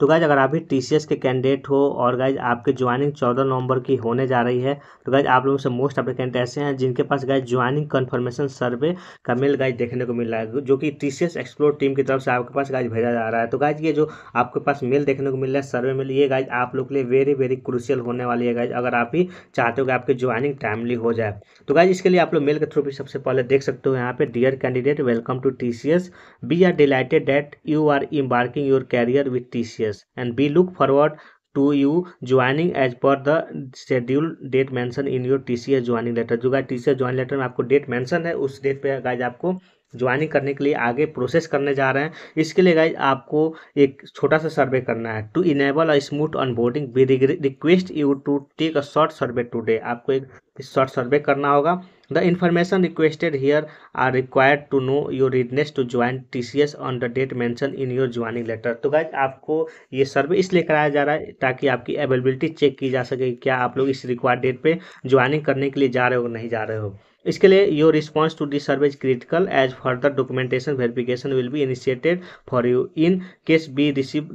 तो गाइज अगर आप भी टी के कैंडिडेट हो और गाइज आपके ज्वाइनिंग चौदह नवंबर की होने जा रही है तो गाइज आप लोगों से मोस्ट कैंडेट ऐसे हैं जिनके पास गाइज ज्वाइनिंग कन्फर्मेशन सर्वे का मेल गाइज देखने को मिल रहा है जो कि टी एक्सप्लोर टीम की तरफ से आपके पास गाइज भेजा जा रहा है तो गाइज ये जो आपके पास मेल देखने को मिल रहा है सर्वे मेल ये गाइज आप लोग के लिए वेरी वेरी क्रुशियल होने वाली है गाइज अगर आप ही चाहते हो कि आपकी ज्वाइनिंग टाइमली हो जाए तो गाइज इसके लिए आप लोग मेल के थ्रू भी सबसे पहले देख सकते हो यहाँ पे dear candidate welcome to T C S B R delighted that you are embarking your career with T C case and b look forward to you joining as per the schedule date mention in your TCS joining letter जो guys TCS joining letter में आपको date mention है उस date पर guys आपको joining करने के लिए आगे प्रोसेस करने जा रहे हैं इसके लिए गाइज आपको एक छोटा सा सर्वे करना है to enable a smooth onboarding we request you to take a short survey today आपको एक शॉर्ट सर्वे करना होगा requested here are required to know your know to join T C S on the date mention in your joining letter तो guys आपको ये सर्वे इसलिए कराया जा रहा है ताकि आपकी अवेलेबिलिटी चेक की जा सके क्या आप लोग इस रिक्वायर्ड डेट पे ज्वाइनिंग करने के लिए जा रहे हो नहीं जा रहे हो इसके लिए your response to this survey is critical as further documentation verification will be initiated for you in case we receive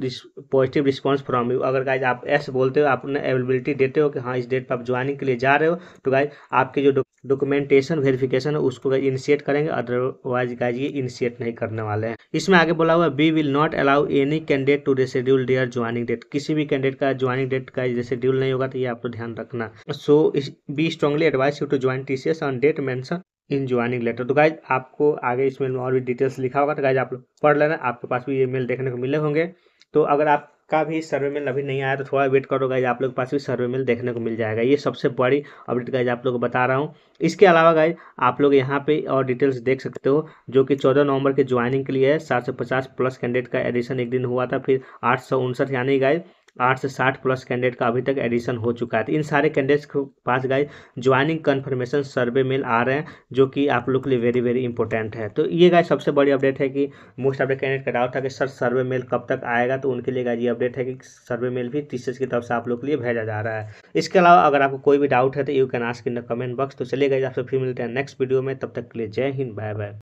positive response from you अगर गाइज आप ऐसे बोलते हो आप अवेलेबिलिटी देते हो कि हाँ इस डेट पर आप ज्वाइनिंग के लिए जा रहे हो तो गाइज आपके जो डॉक्यूमेंटेशन वेरिफिकेशन है उसको इनिशिएट करेंगे अदरवाइज गाइज ये इनिशिएट नहीं करने वाले हैं इसमें आगे बोला हुआ we will not allow any candidate to reschedule their joining date किसी भी कैंडिडेट का ज्वाइनिंग डेट का रेसिड्यूल नहीं होगा तो ये आपको ध्यान रखना so we strongly advise you to join T C S on date to mention in joining letter तो गाइज आपको आगे इस मेल में और भी डिटेल्स लिखा होगा तो गाइज आप पढ़ लेना आपके पास भी ये मेल देखने को मिले होंगे तो अगर आपका भी सर्वे मेल अभी नहीं आया तो थोड़ा वेट करो गाइज आप लोग के पास भी सर्वे मेल देखने को मिल जाएगा ये सबसे बड़ी अपडेट गाइज आप लोग को बता रहा हूँ इसके अलावा गाइज आप लोग यहाँ पे और डिटेल्स देख सकते हो जो कि चौदह नवंबर के ज्वाइनिंग के लिए है सात सौ पचास प्लस कैंडिडेट का एडिशन एक दिन हुआ था फिर आठ सौ उनसठ यानी गाइज आठ से साठ प्लस कैंडिडेट का अभी तक एडिशन हो चुका है तो इन सारे कैंडिडेट्स के पास गए ज्वाइनिंग कन्फर्मेशन सर्वे मेल आ रहे हैं जो कि आप लोग के लिए वेरी वेरी इंपॉर्टेंट है तो ये गाय सबसे बड़ी अपडेट है कि मोस्ट ऑफ़ द कैंडिडेट का डाउट था कि सर सर्वे मेल कब तक आएगा तो उनके लिए गाय ये अपडेट है कि सर्वे मेल भी टीचर्स की तरफ से आप लोग के लिए भेजा जा रहा है इसके अलावा अगर आपको कोई भी डाउट है तो you can ask in the comment box तो चलिए गए आपसे फिर मिलते हैं नेक्स्ट वीडियो में तब तक के लिए जय हिंद बाय बाय